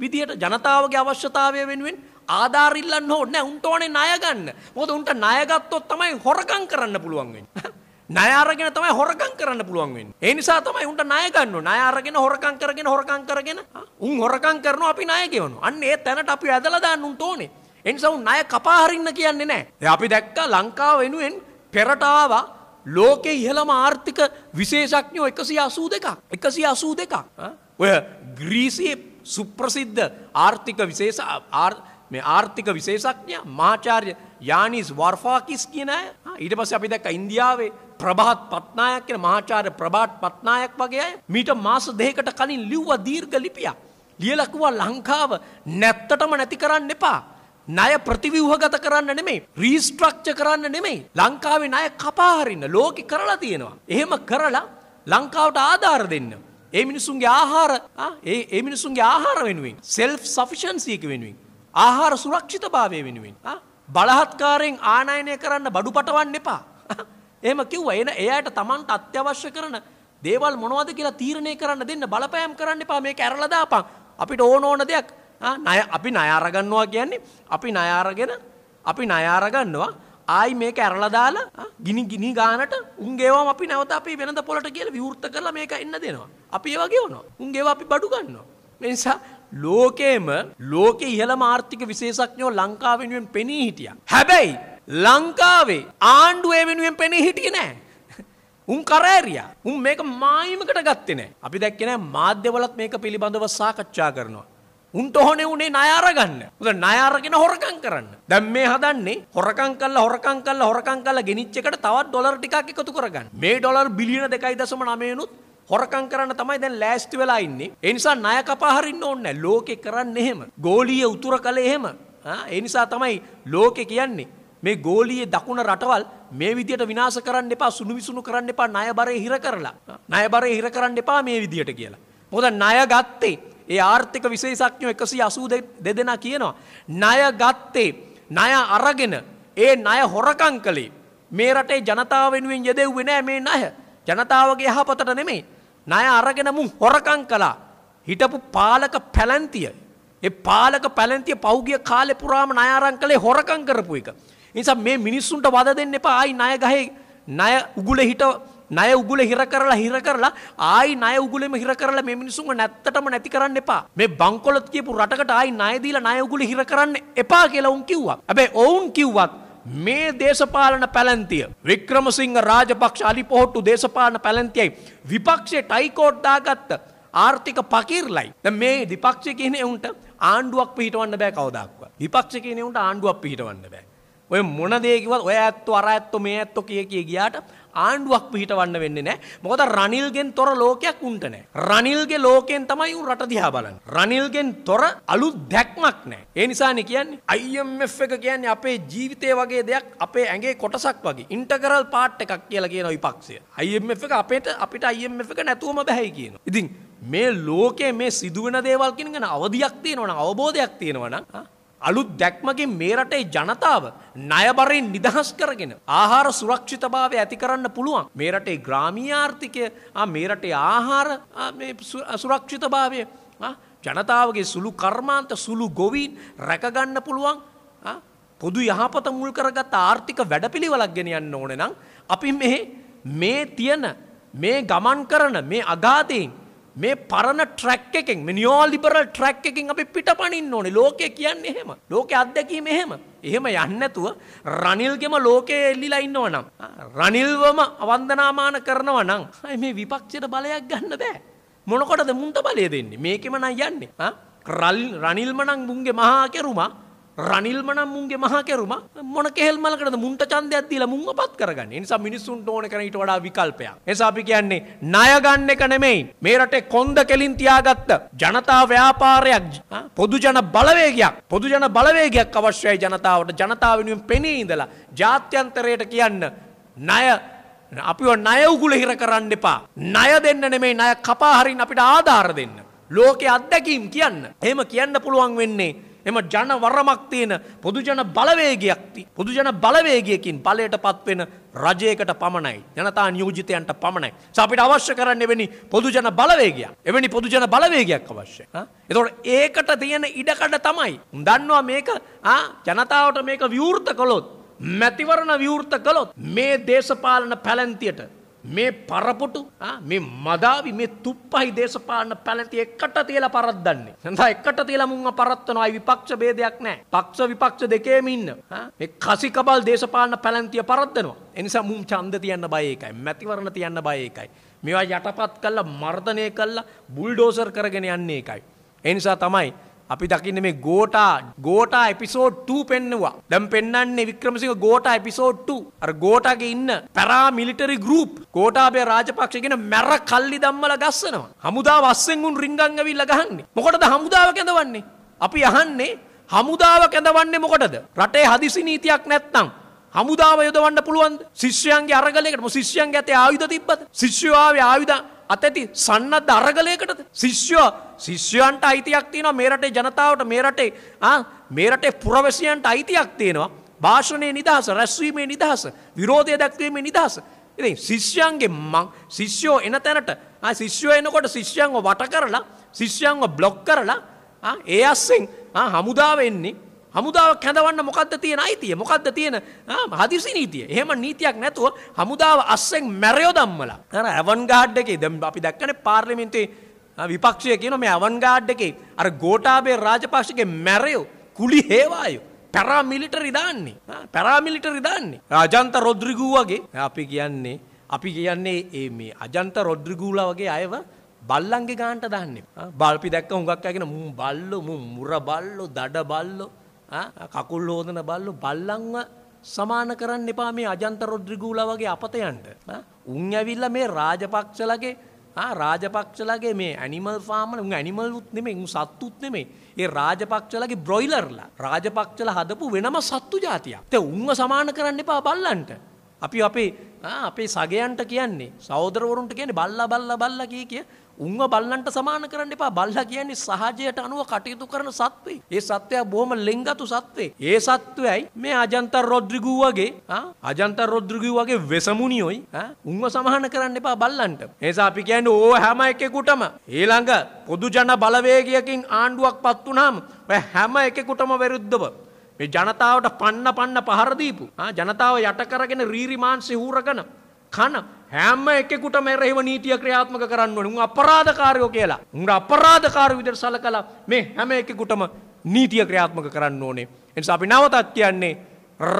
විදියට ජනතාවගේ අවශ්‍යතාවය වෙනුවෙන් ආධාර ඉල්ලන්න ඕනේ නැහැ. උන්ට ඕනේ ණය ගන්න. මොකද උන්ට ණය ගත්තොත් තමයි හොරකම් කරන්න පුළුවන් වෙන්නේ. ණය අරගෙන තමයි හොරකම් කරන්න පුළුවන් වෙන්නේ. ඒ නිසා තමයි උන්ට ණය ගන්න ඕන. ණය අරගෙන හොරකම් කරගෙන හොරකම් කරගෙන උන් හොරකම් කරනවා අපි ණය ගෙවනවා. අන්න ඒ තැනට අපි ඇදලා දාන්න උන්ට ඕනේ. ඒ නිසා උන් ණය කපා හරින්න කියන්නේ නැහැ. අපි දැක්කා ලංකාව වෙනුවෙන් පෙරට ආවා ලෝකේ ඉහළම ආර්ථික විශේෂඥයෝ 182ක්. 182ක්. ඔය ග්‍රීසියේ සුප්‍රසිද්ධ ආර්ථික විශේෂ මේ ආර්ථික විශේෂඥ මහාචාර්ය යානිස් වර්ෆාකිස් කියන අය ඊට පස්සේ අපි දැක්ක ඉන්දියාවේ ප්‍රභාත් පත්නායක් කියෙන මහාචාර ප්‍රභාට් පත්නායක් වගේ මීට මාස දෙකට කලින් ලිව්ව දීර්ග ලිපිය. ලියලකුවා ලංකාව නැත්තටම නැති කරන්න එපා. ණය ප්‍රතිවිව්හගත කරන්න නෙමේ රීස්ට්‍රක්ෂ කරන්න නෙමෙයි ලංකාවේ ණය කපාහරින්න ලෝකෙ කරලා තියෙනවා. එහෙම කරලා ලංකාවට ආධාර දෙන්න. ඒ මිනිසුන්ගේ ආහාර ඒ මිනිසුන්ගේ ආහාර වෙනුවෙන් සෙල් සෆිෂන්සියක වෙනුවෙන්. ආහාර සුරක්ෂිත භාවය වෙනුවෙන්. බලහත්කාරයෙන් ආනයනය කරන්න බඩු පටවන්න එපා. එහෙම කිව්වා එන එයාට Tamanට අත්‍යවශ්‍ය කරන දේවල් මොනවද කියලා තීරණය කරන්න දෙන්න බලපෑම් කරන්න එපා මේක ඇරලා දාපන්. අපිට ඕන ඕන දෙයක් ණය අපි ණය අරගන්නවා කියන්නේ අපි ණය අරගෙන අපි ණය අරගන්නවා ආයි මේක ඇරලා දාලා ගිනි ගිනි ගානට උන්ගේවම අපි නැවත අපි වෙනද පොලට කියලා විවෘත කරලා මේක එන්න දෙනවා. අපි ඒ වගේ වුණා. උන්ගේව අපි බඩු ගන්නවා. මේ නිසා ලෝකේම ලෝකේ ඉහළම ආර්ථික විශේෂඥයෝ ලංකාව වෙනුවෙන් පෙනී හිටියා. හැබැයි ලංකාවේ ආණ්ඩුවේ වෙනුවෙන් පෙනී හිටියේ නෑ. උන් කරෑරියා. උන් මේක මායිමකට ගත්තේ නෑ. අපි දැක්කේ නෑ මාධ්‍යවලත් මේක පිළිබඳව සාකච්ඡා කරනවා. උන්ට ඕනේ උනේ ණය අරගන්න. උද ණය අරගෙන හොරකම් කරන්න. දැන් මේ හදන්නේ හොරකම් කළා හොරකම් කළා හොරකම් කළා ගෙනිච්ච එකට තවත් ඩොලර් ටිකක් එකතු කරගන්න. මේ ඩොලර් බිලියන 2.9 නුත් හොරකම් කරන්න තමයි දැන් ලෑස්ති වෙලා ඉන්නේ. ඒ නිසා ණය කපා හරින්න ඕනේ නැහැ. ලෝකේ කරන්නේ එහෙම. ගෝලීය උතුර කලේ එහෙම. ආ ඒ නිසා තමයි ලෝකේ කියන්නේ මේ ගෝලියේ දකුණ රටවල් මේ විදියට විනාශ කරන්න එපා සුණු විසුණු කරන්න එපා ණයබරේ හිර කරලා ණයබරේ හිර කරන්න එපා මේ විදියට කියලා. මොකද ණය ගත්තේ ඒ ආර්ථික විශේෂඥයෝ 182 දෙනා කියනවා ණය ගත්තේ ණය අරගෙන ඒ ණය හොරකම් කළේ මේ රටේ ජනතාව වෙනුවෙන් යෙදෙව්වේ නෑ මේ ණය. ජනතාවගේ යහපතට නෙමෙයි. ණය අරගෙන මුන් හොරකම් කළා. හිටපු පාලක පැලැන්තිය ඒ පාලක පැලැන්තිය පෞගිය කාලේ පුරාම ණය අරන් කළේ හොරකම් කරපු එක. නිසා මේ මිනිස්සුන්ට වද දෙන්න එපා ආයි ණය ගහේ ණය උගුලේ හිට ණය උගුලේ හිර කරලා හිර කරලා ආයි ණය උගුලෙම හිර කරලා මේ මිනිස්සුන්ව නැත්තටම නැති කරන්න එපා. මේ බංකොලොත් කියපු රටකට ආයි ණය දීලා ණය උගුලේ හිර කරන්න එපා කියලා උන් කිව්වා. හැබැයි ඔවුන් කිව්වත් මේ දේශපාලන පැලන්තිය වික්‍රමසිංහ රාජපක්ෂ අලිපොහොට්ටු දේශපාලන පැලන්තියයි විපක්ෂයේ ටයිකෝට් දාගත්ත ආර්ථික පකීර්ලයි. දැන් මේ විපක්ෂය කියන්නේ උන්ට ආණ්ඩුවක් පිහිටවන්න බෑ කවදාක්වත්. විපක්ෂය කියන්නේ උන්ට ආණ්ඩුවක් පිහිටවන්න බෑ. ඔය මොන දේ කිව්වත් ඔය ඇත්තෝ අර ඇත්තෝ මේ ඇත්තෝ කිය කිය ගියාට ආණ්ඩුවක් පිහිටවන්න වෙන්නේ නැහැ. මොකද රනිල්ගෙන් තොර ලෝකයක් උන්ට නැහැ. රනිල්ගේ ලෝකයෙන් තමයි උන් රට දිහා බලන්නේ. රනිල්ගෙන් තොර අලුත් දැක්මක් නැහැ. ඒ නිසානේ කියන්නේ IMF එක කියන්නේ අපේ ජීවිතය වගේ දෙයක් අපේ ඇඟේ කොටසක් වගේ. ඉන්ටග්‍රල් පාර්ට් එකක් කියලා කියන විපක්ෂය. IMF එක අපේට අපිට IMF එක නැතුවම බෑයි කියනවා. ඉතින් මේ ලෝකයේ මේ සිදුවෙන දේවල් කියන ගැන අවධියක් තියෙනවනම් අවබෝධයක් තියෙනවනම් අලුත් දැක්මකින් මේ රටේ ජනතාව ණයබරෙන් නිදහස් කරගෙන ආහාර සුරක්ෂිතභාවය ඇති කරන්න පුළුවන්. මේ රටේ ග්‍රාමීය ආර්ථිකය, මේ රටේ ආහාර මේ සුරක්ෂිතභාවය ජනතාවගේ සුළු කර්මාන්ත සුළු ගොවීන් රැකගන්න පුළුවන් පොදු යහපත මුල් කරගත් ආර්ථික වැඩපිළිවෙලක් ගෙනියන්න ඕනේ නම් අපි මේ මේ තියෙන මේ ගමන් කරන මේ අගාතයෙන් මේ පරණ ට්‍රැක් එකෙන් මේ නියෝ ලිබරල් ට්‍රැක් එකෙන් අපි පිටපණින්න ඕනේ. ලෝකය කියන්නේ එහෙම. ලෝකයේ අත්දැකීම එහෙම. එහෙම යන්නේ නැතුව රනිල්ගෙම ලෝකයේ එල්ලිලා ඉන්නවා නම් රනිල්වම වන්දනාමාන කරනවා නම් මේ විපක්ෂයට බලයක් ගන්න බෑ. මොනකොටද මුන්ට බලය දෙන්නේ? මේකෙම නම් යන්නේ. රනිල්ම නම් මුන්ගේ මහා කෙරුමා රනිල්ම නම් මුන්ගේ මහා කෙරුම මොන කෙහෙල් මලකටද මුන්ට ඡන්දයක් දීලා මුන්ව පත් කරගන්නේ. ඒ නිසා මිනිස්සුන්ට ඕන කරන ඊට වඩා විකල්පයක්. ඒ නිසා අපි කියන්නේ ණය ගන්න එක නෙමෙයි. මේ රටේ කොන්ද කෙලින් තියාගත්ත ජනතා ව්‍යාපාරයක් පොදුජන බලවේගයක් පොදුජන බලවේගයක් අවශ්‍යයි ජනතාවට ජනතාව වෙනුවෙන් පෙනී ඉඳලා ජාත්‍යන්තරයට කියන්න ණය අපිව ණය උගුල හිර කරන්න එපා. ණය දෙන්න නෙමෙයි ණය කපා හරින්න අපිට ආධාර දෙන්න. ලෝකයේ අත්දැකීම් කියන්න. එහෙම කියන්න පුළුවන් වෙන්නේ එම ජන වරමක් තියෙන පොදුජන බලවේගයක් ති. පොදුජන බලවේගයකින් බලයට පත්වෙන රජයකට පමණයි. ජනතා නියෝජිතයන්ට පමණයි. සපිට අවශ්‍ය කරන්න එවැනි පොදුජන බලවේගයක්. එවැනි පොදුජන බලවේගයක් අවශ්‍ය. එතොට ඒකට තියෙන ඉඩකඩ තමයි. දන්නවා මේක ජනතාවට මේක විවෘත කළොත්. මැතිවරණ විවෘත කළොත් මේ දේශපාලන පැලැන්තියට මේ පරපොටු මේ මදාවි මේ තුප්පහි දේශපාලන පැලැති එකට තියලා පරද්දන්නේ. හඳා එකට තියලා මුංග පරත්තනවායි විපක්ෂ ભેදයක් නැහැ. පක්ෂ විපක්ෂ දෙකේම ඉන්න. මේ කසිකබල් දේශපාලන පැලැන්තිය පරද්දනවා. ඒ නිසා මුම් ඡන්ද තියන්න බය ඒකයි. මැතිවරණ තියන්න බය ඒකයි. මේවා යටපත් කළා මර්ධනය කළා බුල්ඩෝසර් කරගෙන යන්නේ ඒකයි. ඒ නිසා තමයි අපි දකින්න මේ ගෝටා ගෝටා එපිසෝඩ් 2 පෙන්නවා. දැන් පෙන්වන්නේ වික්‍රමසිංහ ගෝටා එපිසෝඩ් 2. අර ගෝටාගේ ඉන්න paramilitary group Gotabaya Rajapaksa කියන මැර කල්ලි දැම්මලා ගස්සනවා. හමුදාව අස්සෙන් උන් රින්ගන් ඇවිල්ලා ගහන්නේ. මොකටද හමුදාව කැඳවන්නේ? අපි අහන්නේ හමුදාව කැඳවන්නේ මොකටද? රටේ හදිසි නීතියක් නැත්නම් හමුදාව යොදවන්න පුළුවන්ද? ශිෂ්‍යයන්ගේ අරගලයකට ශිෂ්‍යයන්ගේ ඇතේ ආයුධ තිබ්බද? ශිෂ්‍යෝ ආවේ ආයුධ අතැති සන්නද්ධ අරගලයකටද? ශිෂ්‍යෝ ශිෂ්‍යයන්ට අයිතියක් තියෙනවා මේ රටේ ජනතාවට මේ රටේ මේ රටේ පුරවැසියන්ට අයිතියක් තියෙනවා භාෂණයේ නිදහස රැස්වීමේ නිදහස විරෝධය දැක්වීමේ නිදහස ඉතින් ශිෂ්‍යයන්ගේ මං ශිෂ්‍යෝ එන තැනට ශිෂ්‍යෝ එනකොට ශිෂ්‍යයන්ව වට කරලා ශිෂ්‍යයන්ව බ්ලොක් කරලා ඒ අස්සෙන් හමුදාව එන්නේ හමුදාව කැඳවන්න මොකක්ද තියෙන අයිතිය මොකක්ද තියෙන හදිසි නීතිය එහෙම නීතියක් නැතුව හමුදාව අස්සෙන් මැරයෝ දම්මලා ඇවන් ගාඩ් එකේ දැම් අපි දැක්කන පාර්ලිමින්තේ විපක්ෂය කියන මේ අවන්ගාඩ් එකේ අර ගෝටාබේ රාජපක්ෂගේ මැරයෝ කුලි හේවායෝ පැරාමිලිටරි දාන්නේ පැරාමිලිටරි දාන්නේ රජන්ත රොද්රිගූ වගේ අපි කියන්නේ අපි කියන්නේ ඒ මේ අජන්ත රොද්රිගූලා වගේ අයව බල්ලන්ගේ ගාන්ට දාන්නේ බල්පි දැක්ක හුඟක් අයගෙන මු බල්ලෝ මු මුර බල්ලෝ දඩ බල්ලෝ කකුල් හෝදන බල්ලෝ බල්ලන්ව සමාන කරන්න එපා මේ අජන්ත රොද්රිගූලා වගේ අපතයන්ට උන් ඇවිල්ලා මේ රාජපක්ෂලගේ ආ රාජපක්ෂලාගේ මේ ඇනිමල් ෆාම් වල උන් ඇනිමල් උත් නෙමෙයි උන් සත්තුත් නෙමෙයි. ඒ රාජපක්ෂලාගේ බ්‍රොයිලර්ලා. රාජපක්ෂලා හදපු වෙනම සත්තු జాතියක්. ඒ උන්ව සමාන කරන්න එපා බල්ලන්ට. අපි අපේ අපේ සගයන්ට කියන්නේ සහෝදරවරුන්ට කියන්නේ බල්ලා බල්ලා බල්ලා කිය කිය උන්ව බල්ලන්ට සමාන කරන්න එපා. බල්ලා කියන්නේ සහජයට අනුව කටයුතු කරන සත්වේ. ඒ සත්වයා බොහොම ලෙන්ගතු සත්වේ. ඒ සත්වයයි මේ අජන්තර රොඩ්රිගු වගේ අජන්තර රොඩ්රිගු වගේ වෙසමුණියොයි උන්ව සමාන කරන්න එපා බල්ලන්ට. ඒ නිසා අපි කියන්නේ ඕ හැම එකෙකුටම ඊළඟ පොදු ජන බලවේගයකින් ආණ්ඩුවක් පත් වුණාම ඔය හැම එකෙකුටම විරුද්ධව මේ ජනතාවට පන්න පන්න පහර දීපු ජනතාව යට කරගෙන රීරිමාන්සි හූරගෙන කන හැම එකෙකුට මෙරෙහිව නීතිය ක්‍රියාත්මක කරන්න ඕනේ. උන් අපරාධකාරයෝ කියලා. උන්ට අපරාධකාරයෝ විදිහට සලකලා මේ හැම එකෙකුටම නීතිය ක්‍රියාත්මක කරන්න ඕනේ. ඒ නිසා අපි නැවතත් කියන්නේ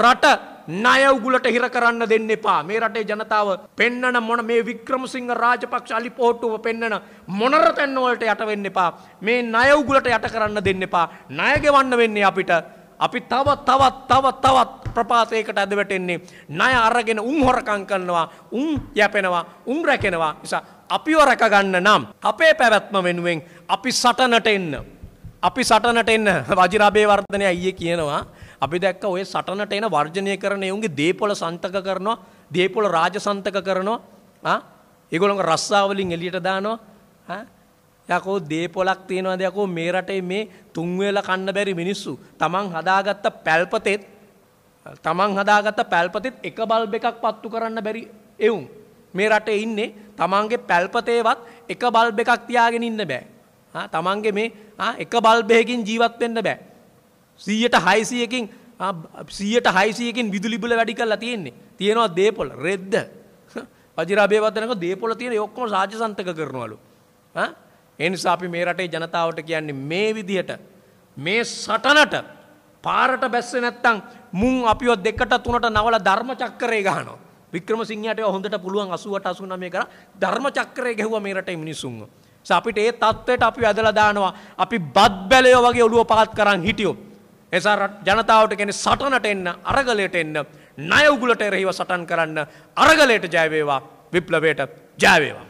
රට ණය උගුලට හිර කරන්න දෙන්න එපා. මේ රටේ ජනතාව පෙන්නන මොන මේ වික්‍රමසිංහ රාජපක්ෂ අලිපෝට්ටුව පෙන්නන මොනරතැන් වලට යට වෙන්න එපා. මේ ණය උගුලට යට කරන්න දෙන්න එපා. ණය ගෙවන්න වෙන්නේ අපිට. අපි තව තවත් තව තවත් ප්‍රපාතයකට ඇද වැටෙන්නේ ණය අරගෙන උන් හොරකම් කරනවා උන් යැපෙනවා උන් රැකෙනවා නිසා අපිව රැකගන්න නම් අපේ පැවැත්ම වෙනුවෙන් අපි සටනට එන්න අපි සටනට එන්න වජිරාබේ වර්ධනය අයියේ කියනවා අපි දැක්ක ඔය සටනට එන වර්ජනය කරන එවුන්ගේ දේපොළ සන්තක කරනවා දේපොළ රාජසන්තක කරනවා ඒගොල්ලන්ගේ රස්සාවලින් එළියට දානවා යකෝ දේපොලක් තියෙනවාද යකෝ මේ රටේ මේ තුන්වෙල කන්න බැරි මිනිස්සු තමන් හදාගත්ත පැල්පතෙත් තමන් හදාගත්ත පැල්පතෙත් එක බල්බ එකක් පත්තු කරන්න බැරි එවුම් මේ රටේ ඉන්නේ තමන්ගේ පැල්පතේවත් එක බල්බ එකක් තියාගෙන ඉන්න බෑ තමන්ගේ මේ එක බල්බයකින් ජීවත් වෙන්න බෑ සීයට හයිසියකින් සීයට හයිසියකින් විදුලිබල වැඩි කරලා තියෙන්නේ තියෙනවා දේපොල රෙද්ද වජිරාභය වදනක දේපොල තියෙන ඔක්කොම සාජසන්තක කරනවලු ඒ නිසා අපි මේ රටේ ජනතාවට කියන්නේ මේ විදිහට මේ සටනට පාරට බැස්සේ නැත්තම් මුන් අපිව දෙකට තුනට නවල ධර්ම චක්‍රේ ගහනවා. වික්‍රමසිංහට හොඳට පුළුවන් 80ට 89 කරා ධර්ම චක්‍රේ ගැහුවා මේ රටේ මිනිසුන්ව. ඒස අපිට ඒ தത്വෙට අපි ඇදලා දානවා. අපි බත් බැලයෝ වගේ ඔළුව පහත් කරන් හිටියෝ. එසා ජනතාවට කියන්නේ සටනට එන්න, අරගලයට එන්න, ණය උගුලට එරෙහිව සටන් කරන්න, අරගලයට ජය වේවා, විප්ලවයට ජය වේවා.